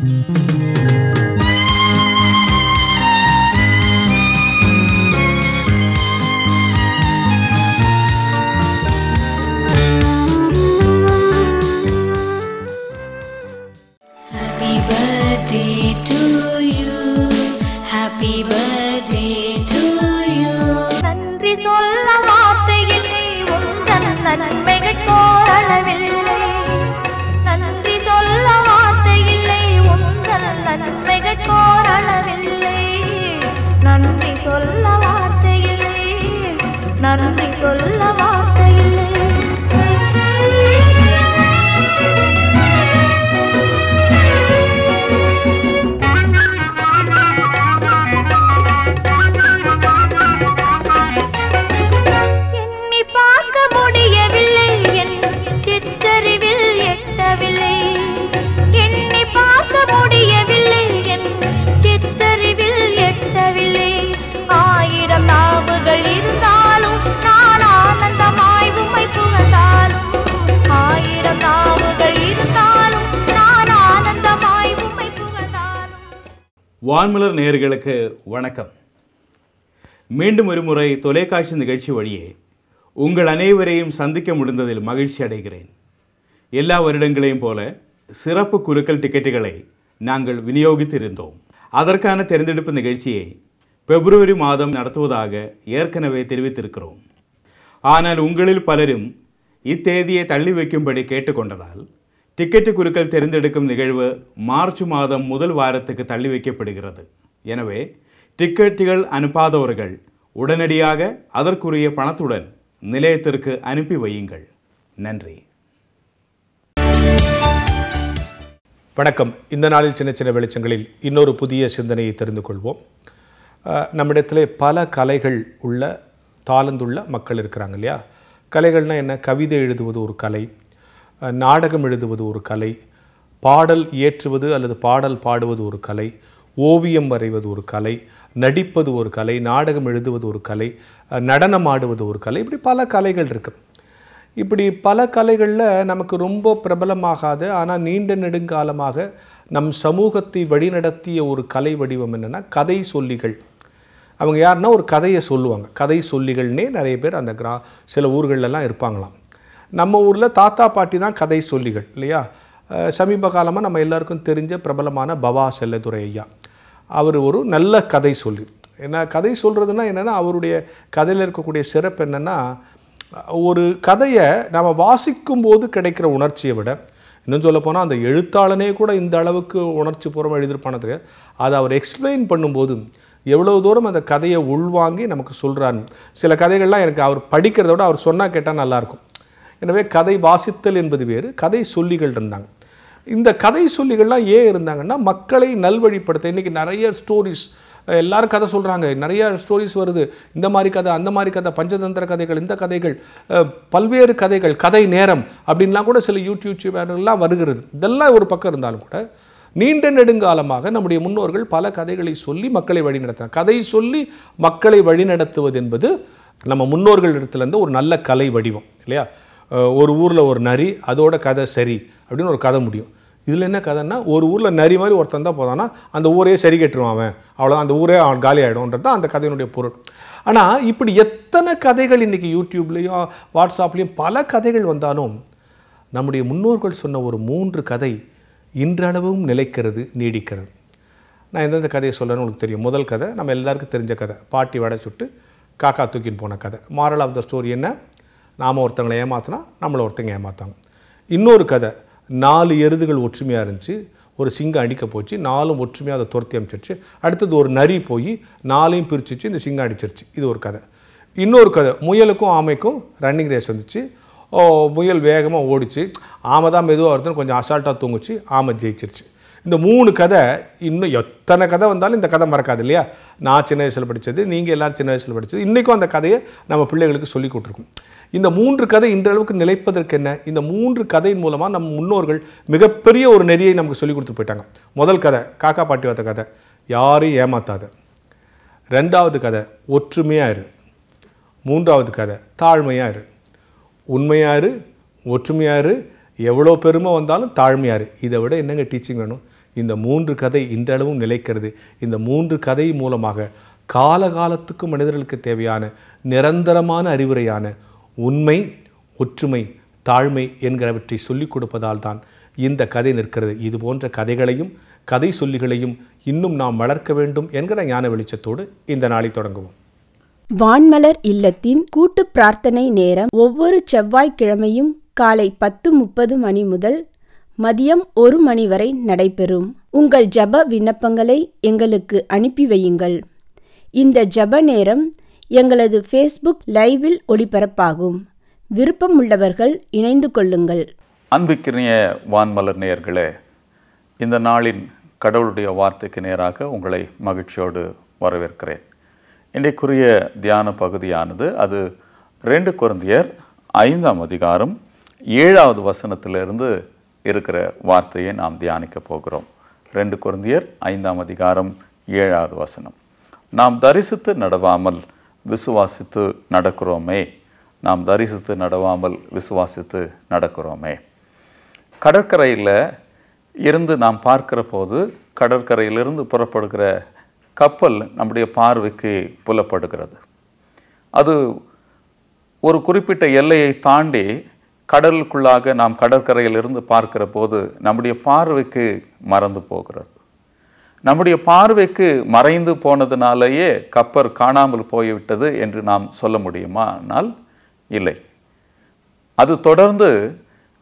Thank you. வான்மலர் நேர்களுக்கு வணக்கம் மீண்டும் ஒரு முறை தொலைக்காட்சி நிகழ்ச்சி வழியே உங்கள் அனைவரையும் சந்திக்க முடிந்ததில் மகிழ்ச்சி அடைகிறேன் எல்லா வருடங்களையும் போல சிறப்பு குலுக்கல் டிக்கெட்டுகளை நாங்கள் விநியோகித்திருந்தோம் அதற்கான தேர்ந்தெடுப்பு நிகழ்ச்சியை பிப்ரவரி மாதம் நடத்துவதாக ஏற்கனவே தெரிவித்திருக்கிறோம் ஆனால் உங்களில் பலரும் இத்தேதியை தள்ளி வைக்கும்படி கேட்டுக்கொண்டதால் டிக்கெட்டு குலுக்கல் தெரிந்தெடுக்கும் நிகழ்வு மார்ச் மாதம் முதல் வாரத்துக்கு தள்ளி வைக்கப்படுகிறது எனவே டிக்கெட்டுகள் அனுப்பாதவர்கள் உடனடியாக அதற்குரிய பணத்துடன் நிலையத்திற்கு அனுப்பி வையுங்கள் நன்றி வணக்கம் இந்த நாளில் சின்ன சின்ன வெளிச்சங்களில் இன்னொரு புதிய சிந்தனையை தெரிந்து கொள்வோம் நம்மிடத்திலே பல கலைகள் உள்ள தாளந்துள்ள மக்கள் இருக்கிறாங்க இல்லையா கலைகள்னால் என்ன கவிதை எழுதுவது ஒரு கலை நாடகம் எழுதுவது ஒரு கலை பாடல் இயற்றுவது அல்லது பாடல் பாடுவது ஒரு கலை ஓவியம் வரைவது ஒரு கலை நடிப்பது ஒரு கலை நாடகம் எழுதுவது ஒரு கலை நடனம் ஆடுவது ஒரு கலை இப்படி பல கலைகள் இருக்குது இப்படி பல கலைகளில் நமக்கு ரொம்ப பிரபலமாகாது ஆனால் நீண்ட நெடுங்காலமாக நம் சமூகத்தை வழிநடத்திய ஒரு கலை வடிவம் என்னென்னா கதை சொல்லிகள் அவங்க யாருன்னா ஒரு கதையை சொல்லுவாங்க கதை சொல்லிகள்னே நிறைய பேர் அந்த கிரா சில ஊர்களெல்லாம் இருப்பாங்களாம் நம்ம ஊரில் தாத்தா பாட்டி தான் கதை சொல்லிகள் இல்லையா சமீப காலமாக நம்ம எல்லாருக்கும் தெரிஞ்ச பிரபலமான பவா செல்லதுரை ஐயா அவர் ஒரு நல்ல கதை சொல்லி ஏன்னா கதை சொல்கிறதுனா என்னென்னா அவருடைய கதையில் இருக்கக்கூடிய சிறப்பு என்னென்னா ஒரு கதையை நம்ம வாசிக்கும் போது கிடைக்கிற உணர்ச்சியை விட இன்னும் போனால் அந்த எழுத்தாளனே கூட இந்த அளவுக்கு உணர்ச்சி பூர்வம் எழுதியிருப்பான தெரியாது அதை அவர் எக்ஸ்பிளைன் பண்ணும்போது எவ்வளோ தூரம் அந்த கதையை உள்வாங்கி நமக்கு சொல்கிறாரு சில கதைகள்லாம் எனக்கு அவர் படிக்கிறத விட அவர் சொன்னால் கேட்டால் நல்லாயிருக்கும் எனவே கதை வாசித்தல் என்பது வேறு கதை சொல்லிகள் இருந்தாங்க இந்த கதை சொல்லிகள்லாம் ஏன் இருந்தாங்கன்னா மக்களை நல்வழிப்படுத்த இன்றைக்கி நிறைய ஸ்டோரிஸ் எல்லாரும் கதை சொல்கிறாங்க நிறைய ஸ்டோரிஸ் வருது இந்த மாதிரி கதை அந்த மாதிரி கதை பஞ்சதந்திர கதைகள் இந்த கதைகள் பல்வேறு கதைகள் கதை நேரம் அப்படின்லாம் கூட சில யூடியூப் சேனல்லாம் வருகிறது இதெல்லாம் ஒரு பக்கம் இருந்தாலும் கூட நீண்ட நெடுங்காலமாக நம்முடைய முன்னோர்கள் பல கதைகளை சொல்லி மக்களை வழிநடத்தின கதை சொல்லி மக்களை வழிநடத்துவது என்பது நம்ம முன்னோர்கள் இடத்துலேருந்து ஒரு நல்ல கலை வடிவம் இல்லையா ஒரு ஊரில் ஒரு நரி அதோட கதை சரி அப்படின்னு ஒரு கதை முடியும் இதில் என்ன கதைன்னா ஒரு ஊரில் நரி மாதிரி ஒருத்தன் தான் போதான்னா அந்த ஊரையே சரி கட்டுருவான் அவன் அவ்வளோ அந்த ஊரே அவன் காலி ஆகிடும்ன்றது தான் அந்த கதையினுடைய பொருள் ஆனால் இப்படி எத்தனை கதைகள் இன்றைக்கி யூடியூப்லேயோ வாட்ஸ்அப்லேயும் பல கதைகள் வந்தாலும் நம்முடைய முன்னோர்கள் சொன்ன ஒரு மூன்று கதை இன்றளவும் நிலைக்கிறது நீடிக்கிறது நான் எந்தெந்த கதையை சொல்கிறேன்னு உங்களுக்கு தெரியும் முதல் கதை நம்ம எல்லாருக்கும் தெரிஞ்ச கதை பாட்டி வடை சுட்டு காக்கா தூக்கின்னு போன கதை மாரல் ஆஃப் த ஸ்டோரி என்ன நாம் ஒருத்தங்களை ஏமாத்தினா நம்மளை ஒருத்தங்க ஏமாத்தாங்க இன்னொரு கதை நாலு எருதுகள் ஒற்றுமையாக இருந்துச்சு ஒரு சிங்கம் அடிக்க போச்சு நாலும் ஒற்றுமையாக அதை துரத்தி அமைச்சிருச்சு அடுத்தது ஒரு நரி போய் நாலையும் பிரிச்சிச்சு இந்த சிங்கம் அடிச்சிருச்சு இது ஒரு கதை இன்னொரு கதை முயலுக்கும் ஆமைக்கும் ரன்னிங் ரேஸ் வந்துச்சு முயல் வேகமாக ஓடிச்சு ஆமை தான் மெதுவாக ஒருத்தன் கொஞ்சம் அசால்ட்டாக தூங்குச்சு ஆமை ஜெயிச்சிருச்சு இந்த மூணு கதை இன்னும் எத்தனை கதை வந்தாலும் இந்த கதை மறக்காது இல்லையா நான் சின்ன வயசில் படித்தது நீங்கள் எல்லோரும் சின்ன வயசில் படித்தது இன்றைக்கும் அந்த கதையை நம்ம பிள்ளைகளுக்கு சொல்லிக் கொடுத்துருக்கோம் இந்த மூன்று கதை இன்றளவுக்கு நிலைப்பதற்கு என்ன இந்த மூன்று கதையின் மூலமாக நம் முன்னோர்கள் மிகப்பெரிய ஒரு நெறியை நமக்கு சொல்லிக் கொடுத்து போயிட்டாங்க முதல் கதை காக்கா பாட்டி வாத்த கதை யாரையும் ஏமாத்தாத ரெண்டாவது கதை ஒற்றுமையாக இரு மூன்றாவது கதை தாழ்மையாக இரு உண்மையாக இரு ஒற்றுமையாக இரு எவ்வளோ பெருமை வந்தாலும் தாழ்மையார் இதை விட என்னங்க டீச்சிங் வேணும் இந்த மூன்று கதை இன்றளவும் நிலைக்கிறது இந்த மூன்று கதை மூலமாக காலகாலத்துக்கு மனிதர்களுக்கு தேவையான நிரந்தரமான அறிவுரையான உண்மை ஒற்றுமை தாழ்மை என்கிறவற்றை சொல்லிக் கொடுப்பதால் தான் இந்த கதை நிற்கிறது இது போன்ற கதைகளையும் கதை சொல்லிகளையும் இன்னும் நாம் வளர்க்க வேண்டும் என்கிற ஞான வெளிச்சத்தோடு இந்த நாளை தொடங்குவோம் வான்மலர் இல்லத்தின் கூட்டு பிரார்த்தனை நேரம் ஒவ்வொரு செவ்வாய்க்கிழமையும் காலை பத்து முப்பது மணி முதல் மதியம் ஒரு மணி வரை நடைபெறும் உங்கள் ஜப விண்ணப்பங்களை எங்களுக்கு அனுப்பி வையுங்கள் இந்த ஜப நேரம் எங்களது ஃபேஸ்புக் லைவில் ஒளிபரப்பாகும் விருப்பம் உள்ளவர்கள் இணைந்து கொள்ளுங்கள் அன்புக்கிறிய வான்மலர் நேயர்களே இந்த நாளின் கடவுளுடைய வார்த்தைக்கு நேராக உங்களை மகிழ்ச்சியோடு வரவேற்கிறேன் இன்றைக்குரிய தியான பகுதியானது அது ரெண்டு குழந்தையர் ஐந்தாம் அதிகாரம் ஏழாவது வசனத்திலிருந்து இருக்கிற வார்த்தையை நாம் தியானிக்க போகிறோம் ரெண்டு குருந்தியர் ஐந்தாம் அதிகாரம் ஏழாவது வசனம் நாம் தரிசித்து நடவாமல் விசுவாசித்து நடக்கிறோமே நாம் தரிசித்து நடவாமல் விசுவாசித்து நடக்கிறோமே கடற்கரையில் இருந்து நாம் பார்க்கிற போது கடற்கரையிலிருந்து புறப்படுகிற கப்பல் நம்முடைய பார்வைக்கு புலப்படுகிறது அது ஒரு குறிப்பிட்ட எல்லையை தாண்டி கடலுக்குள்ளாக நாம் கடற்கரையிலிருந்து பார்க்கிற போது நம்முடைய பார்வைக்கு மறந்து போகிறது நம்முடைய பார்வைக்கு மறைந்து போனதுனாலேயே கப்பர் காணாமல் போய்விட்டது என்று நாம் சொல்ல முடியுமா ஆனால் இல்லை அது தொடர்ந்து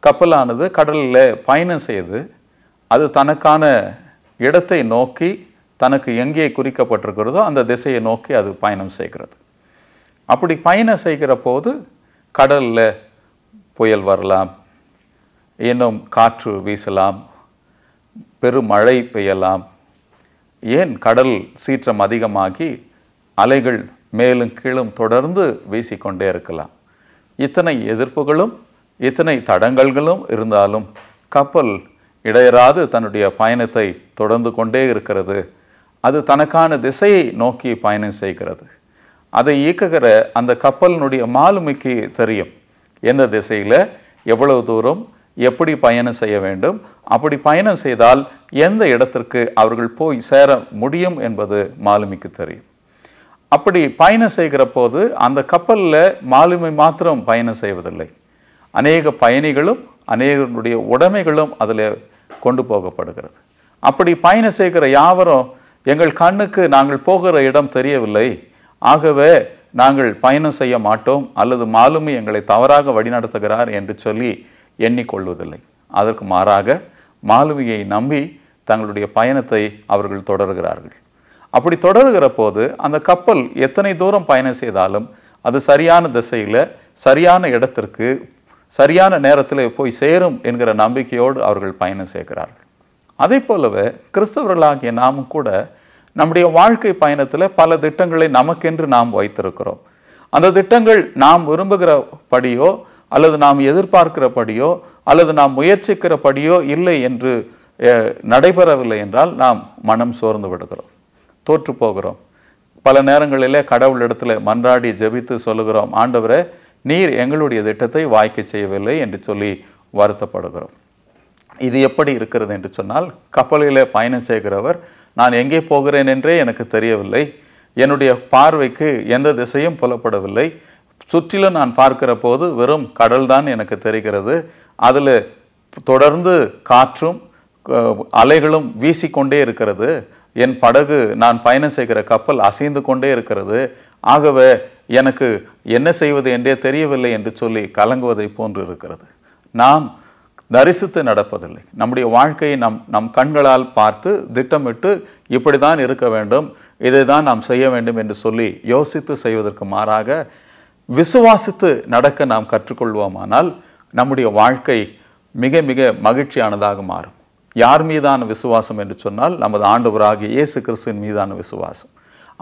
கப்பலானது கடலில் பயணம் செய்து அது தனக்கான இடத்தை நோக்கி தனக்கு எங்கே குறிக்கப்பட்டிருக்கிறதோ அந்த திசையை நோக்கி அது பயணம் செய்கிறது அப்படி பயணம் செய்கிற போது கடலில் புயல் வரலாம் இன்னும் காற்று வீசலாம் பெருமழை பெய்யலாம் ஏன் கடல் சீற்றம் அதிகமாகி அலைகள் மேலும் கீழும் தொடர்ந்து வீசிக்கொண்டே இருக்கலாம் இத்தனை எதிர்ப்புகளும் இத்தனை தடங்கல்களும் இருந்தாலும் கப்பல் இடையராது தன்னுடைய பயணத்தை தொடர்ந்து கொண்டே இருக்கிறது அது தனக்கான திசையை நோக்கி பயணம் செய்கிறது அதை இயக்குகிற அந்த கப்பலினுடைய மாலுமிக்கு தெரியும் எந்த திசையில் எவ்வளவு தூரம் எப்படி பயணம் செய்ய வேண்டும் அப்படி பயணம் செய்தால் எந்த இடத்திற்கு அவர்கள் போய் சேர முடியும் என்பது மாலுமிக்கு தெரியும் அப்படி பயணம் செய்கிற போது அந்த கப்பலில் மாலுமி மாத்திரம் பயணம் செய்வதில்லை அநேக பயணிகளும் அநேகருடைய உடைமைகளும் அதில் கொண்டு போகப்படுகிறது அப்படி பயணம் செய்கிற யாவரும் எங்கள் கண்ணுக்கு நாங்கள் போகிற இடம் தெரியவில்லை ஆகவே நாங்கள் பயணம் செய்ய மாட்டோம் அல்லது மாலுமி எங்களை தவறாக வழிநடத்துகிறார் என்று சொல்லி எண்ணிக்கொள்வதில்லை அதற்கு மாறாக மாலுமியை நம்பி தங்களுடைய பயணத்தை அவர்கள் தொடர்கிறார்கள் அப்படி தொடர்கிற போது அந்த கப்பல் எத்தனை தூரம் பயணம் செய்தாலும் அது சரியான திசையில் சரியான இடத்திற்கு சரியான நேரத்தில் போய் சேரும் என்கிற நம்பிக்கையோடு அவர்கள் பயணம் செய்கிறார்கள் அதே போலவே கிறிஸ்தவர்களாகிய நாமும் கூட நம்முடைய வாழ்க்கை பயணத்தில் பல திட்டங்களை நமக்கென்று நாம் வைத்திருக்கிறோம் அந்த திட்டங்கள் நாம் விரும்புகிறபடியோ அல்லது நாம் எதிர்பார்க்கிறபடியோ அல்லது நாம் முயற்சிக்கிறபடியோ இல்லை என்று நடைபெறவில்லை என்றால் நாம் மனம் சோர்ந்து விடுகிறோம் தோற்று போகிறோம் பல நேரங்களிலே கடவுளிடத்தில் மன்றாடி ஜெபித்து சொல்லுகிறோம் ஆண்டவரே நீர் எங்களுடைய திட்டத்தை வாய்க்க செய்யவில்லை என்று சொல்லி வருத்தப்படுகிறோம் இது எப்படி இருக்கிறது என்று சொன்னால் கப்பலிலே பயணம் செய்கிறவர் நான் எங்கே போகிறேன் என்றே எனக்கு தெரியவில்லை என்னுடைய பார்வைக்கு எந்த திசையும் புலப்படவில்லை சுற்றிலும் நான் பார்க்கிற போது வெறும் கடல்தான் எனக்கு தெரிகிறது அதில் தொடர்ந்து காற்றும் அலைகளும் வீசிக்கொண்டே இருக்கிறது என் படகு நான் பயணம் செய்கிற கப்பல் அசைந்து கொண்டே இருக்கிறது ஆகவே எனக்கு என்ன செய்வது என்றே தெரியவில்லை என்று சொல்லி கலங்குவதை போன்று இருக்கிறது நாம் தரிசித்து நடப்பதில்லை நம்முடைய வாழ்க்கையை நம் நம் கண்களால் பார்த்து திட்டமிட்டு இப்படி தான் இருக்க வேண்டும் இதை தான் நாம் செய்ய வேண்டும் என்று சொல்லி யோசித்து செய்வதற்கு மாறாக விசுவாசித்து நடக்க நாம் கற்றுக்கொள்வோமானால் நம்முடைய வாழ்க்கை மிக மிக மகிழ்ச்சியானதாக மாறும் யார் மீதான விசுவாசம் என்று சொன்னால் நமது ஆண்டவராகிய இயேசு கிறிஸ்துவின் மீதான விசுவாசம்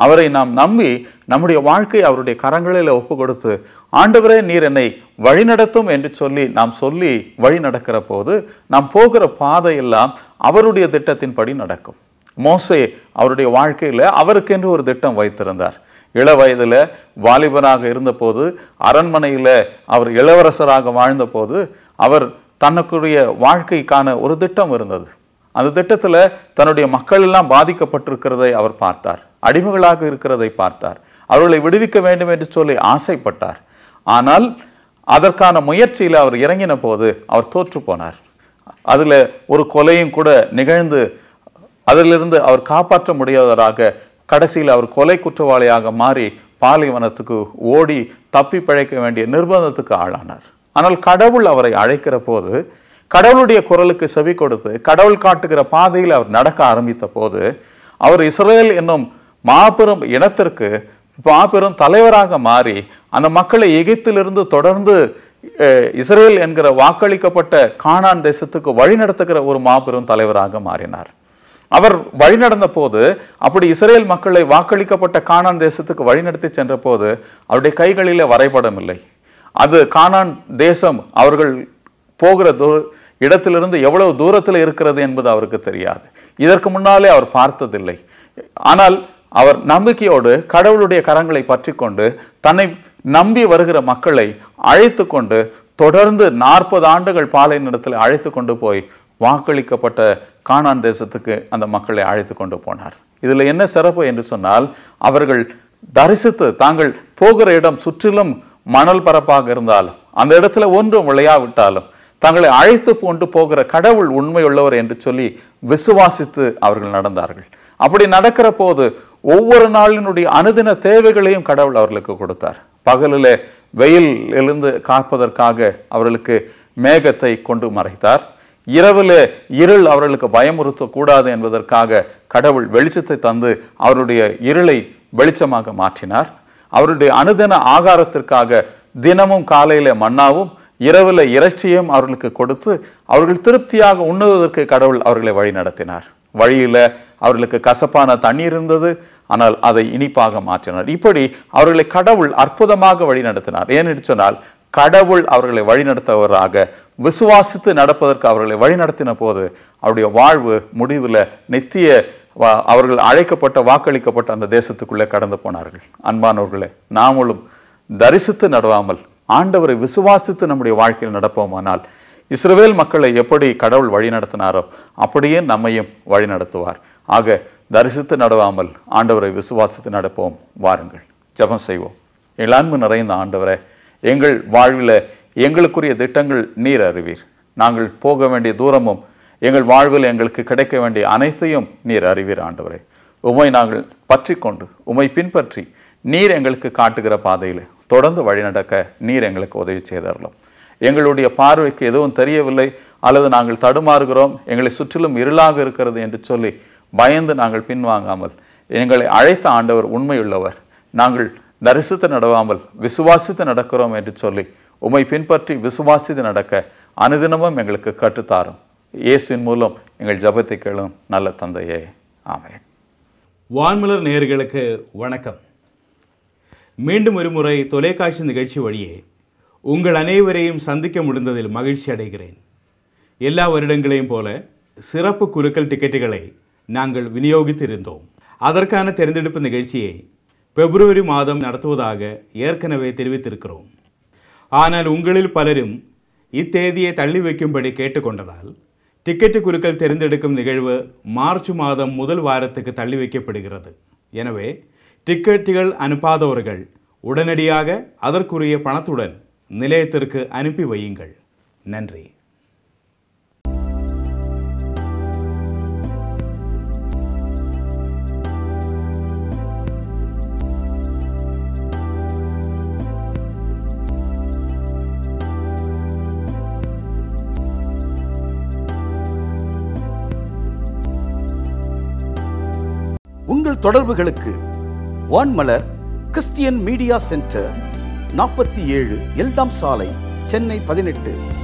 அவரை நாம் நம்பி நம்முடைய வாழ்க்கை அவருடைய கரங்களில் ஒப்பு கொடுத்து ஆண்டவரே நீர் என்னை வழிநடத்தும் என்று சொல்லி நாம் சொல்லி வழி நடக்கிற போது நாம் போகிற பாதையெல்லாம் அவருடைய திட்டத்தின்படி நடக்கும் மோசே அவருடைய வாழ்க்கையில் அவருக்கென்று ஒரு திட்டம் வைத்திருந்தார் இள வயதில் வாலிபராக இருந்தபோது அரண்மனையில் அவர் இளவரசராக வாழ்ந்தபோது அவர் தனக்குரிய வாழ்க்கைக்கான ஒரு திட்டம் இருந்தது அந்த திட்டத்தில் தன்னுடைய மக்கள் எல்லாம் பாதிக்கப்பட்டிருக்கிறதை அவர் பார்த்தார் அடிமைகளாக இருக்கிறதை பார்த்தார் அவர்களை விடுவிக்க வேண்டும் என்று சொல்லி ஆசைப்பட்டார் ஆனால் அதற்கான முயற்சியில் அவர் இறங்கின போது அவர் தோற்று போனார் அதில் ஒரு கொலையும் கூட நிகழ்ந்து அதிலிருந்து அவர் காப்பாற்ற முடியாதவராக கடைசியில் அவர் கொலை குற்றவாளியாக மாறி பாலைவனத்துக்கு ஓடி தப்பி பிழைக்க வேண்டிய நிர்பந்தத்துக்கு ஆளானார் ஆனால் கடவுள் அவரை அழைக்கிற போது கடவுளுடைய குரலுக்கு செவி கொடுத்து கடவுள் காட்டுகிற பாதையில் அவர் நடக்க ஆரம்பித்த போது அவர் இஸ்ரேல் என்னும் மாபெரும் இனத்திற்கு மாபெரும் தலைவராக மாறி அந்த மக்களை எகிப்திலிருந்து தொடர்ந்து இஸ்ரேல் என்கிற வாக்களிக்கப்பட்ட காணான் தேசத்துக்கு வழிநடத்துகிற ஒரு மாபெரும் தலைவராக மாறினார் அவர் வழிநடந்த போது அப்படி இஸ்ரேல் மக்களை வாக்களிக்கப்பட்ட காணான் தேசத்துக்கு வழிநடத்தி சென்ற போது அவருடைய கைகளில் வரைபடம் இல்லை அது காணான் தேசம் அவர்கள் போகிற இடத்திலிருந்து எவ்வளவு தூரத்தில் இருக்கிறது என்பது அவருக்கு தெரியாது இதற்கு முன்னாலே அவர் பார்த்ததில்லை ஆனால் அவர் நம்பிக்கையோடு கடவுளுடைய கரங்களை பற்றி கொண்டு தன்னை நம்பி வருகிற மக்களை அழைத்து கொண்டு தொடர்ந்து நாற்பது ஆண்டுகள் பாலை நிலத்தில் அழைத்து கொண்டு போய் வாக்களிக்கப்பட்ட காணான் தேசத்துக்கு அந்த மக்களை அழைத்து கொண்டு போனார் இதில் என்ன சிறப்பு என்று சொன்னால் அவர்கள் தரிசித்து தாங்கள் போகிற இடம் சுற்றிலும் மணல் பரப்பாக இருந்தாலும் அந்த இடத்துல ஒன்றும் விளையாவிட்டாலும் தங்களை அழைத்து கொண்டு போகிற கடவுள் உண்மையுள்ளவர் என்று சொல்லி விசுவாசித்து அவர்கள் நடந்தார்கள் அப்படி நடக்கிற போது ஒவ்வொரு நாளினுடைய அனுதின தேவைகளையும் கடவுள் அவர்களுக்கு கொடுத்தார் பகலில் எழுந்து காப்பதற்காக அவர்களுக்கு மேகத்தை கொண்டு மறைத்தார் இரவில் இருள் அவர்களுக்கு பயமுறுத்தக்கூடாது என்பதற்காக கடவுள் வெளிச்சத்தை தந்து அவருடைய இருளை வெளிச்சமாக மாற்றினார் அவருடைய அனுதின ஆகாரத்திற்காக தினமும் காலையில் மன்னாவும் இரவில் இறைச்சியும் அவர்களுக்கு கொடுத்து அவர்கள் திருப்தியாக உண்ணுவதற்கு கடவுள் அவர்களை வழி நடத்தினார் வழியில் அவர்களுக்கு கசப்பான தண்ணீர் இருந்தது ஆனால் அதை இனிப்பாக மாற்றினார் இப்படி அவர்களை கடவுள் அற்புதமாக வழி நடத்தினார் ஏன்னு சொன்னால் கடவுள் அவர்களை வழிநடத்தவராக விசுவாசித்து நடப்பதற்கு அவர்களை வழிநடத்தின போது அவருடைய வாழ்வு முடிவில் நித்திய அவர்கள் அழைக்கப்பட்ட வாக்களிக்கப்பட்ட அந்த தேசத்துக்குள்ளே கடந்து போனார்கள் அன்பானவர்களே நாமளும் தரிசித்து நடவாமல் ஆண்டவரை விசுவாசித்து நம்முடைய வாழ்க்கையில் நடப்போமானால் இஸ்ரவேல் மக்களை எப்படி கடவுள் வழி நடத்தினாரோ அப்படியே நம்மையும் வழி நடத்துவார் ஆக தரிசித்து நடவாமல் ஆண்டவரை விசுவாசித்து நடப்போம் வாருங்கள் ஜபம் செய்வோம் இளாண்மை நிறைந்த ஆண்டவரை எங்கள் வாழ்வில் எங்களுக்குரிய திட்டங்கள் நீர் அறிவீர் நாங்கள் போக வேண்டிய தூரமும் எங்கள் வாழ்வில் எங்களுக்கு கிடைக்க வேண்டிய அனைத்தையும் நீர் அறிவீர் ஆண்டவரே உமை நாங்கள் பற்றி கொண்டு உமை பின்பற்றி நீர் எங்களுக்கு காட்டுகிற பாதையில் தொடர்ந்து வழிநடக்க நீர் எங்களுக்கு உதவி செய்தாரலாம் எங்களுடைய பார்வைக்கு எதுவும் தெரியவில்லை அல்லது நாங்கள் தடுமாறுகிறோம் எங்களை சுற்றிலும் இருளாக இருக்கிறது என்று சொல்லி பயந்து நாங்கள் பின்வாங்காமல் எங்களை அழைத்த ஆண்டவர் உண்மையுள்ளவர் நாங்கள் தரிசித்து நடவாமல் விசுவாசித்து நடக்கிறோம் என்று சொல்லி உமை பின்பற்றி விசுவாசித்து நடக்க அனுதினமும் எங்களுக்கு கற்றுத்தாரும் இயேசுவின் மூலம் எங்கள் ஜபத்தை கேளும் நல்ல தந்தையே ஆமே வான்மலர் நேர்களுக்கு வணக்கம் மீண்டும் ஒருமுறை தொலைக்காட்சி நிகழ்ச்சி வழியே உங்கள் அனைவரையும் சந்திக்க முடிந்ததில் மகிழ்ச்சி அடைகிறேன் எல்லா வருடங்களையும் போல சிறப்பு குலுக்கல் டிக்கெட்டுகளை நாங்கள் விநியோகித்திருந்தோம் அதற்கான தேர்ந்தெடுப்பு நிகழ்ச்சியை பிப்ரவரி மாதம் நடத்துவதாக ஏற்கனவே தெரிவித்திருக்கிறோம் ஆனால் உங்களில் பலரும் இத்தேதியை தள்ளி வைக்கும்படி கேட்டுக்கொண்டதால் டிக்கெட்டு குலுக்கல் தேர்ந்தெடுக்கும் நிகழ்வு மார்ச் மாதம் முதல் வாரத்துக்கு தள்ளி வைக்கப்படுகிறது எனவே டிக்கெட்டுகள் அனுப்பாதவர்கள் உடனடியாக அதற்குரிய பணத்துடன் நிலையத்திற்கு அனுப்பி வையுங்கள் நன்றி உங்கள் தொடர்புகளுக்கு வான்மலர் கிறிஸ்டியன் மீடியா சென்டர் நாற்பத்தி ஏழு எல்டாம் சாலை சென்னை பதினெட்டு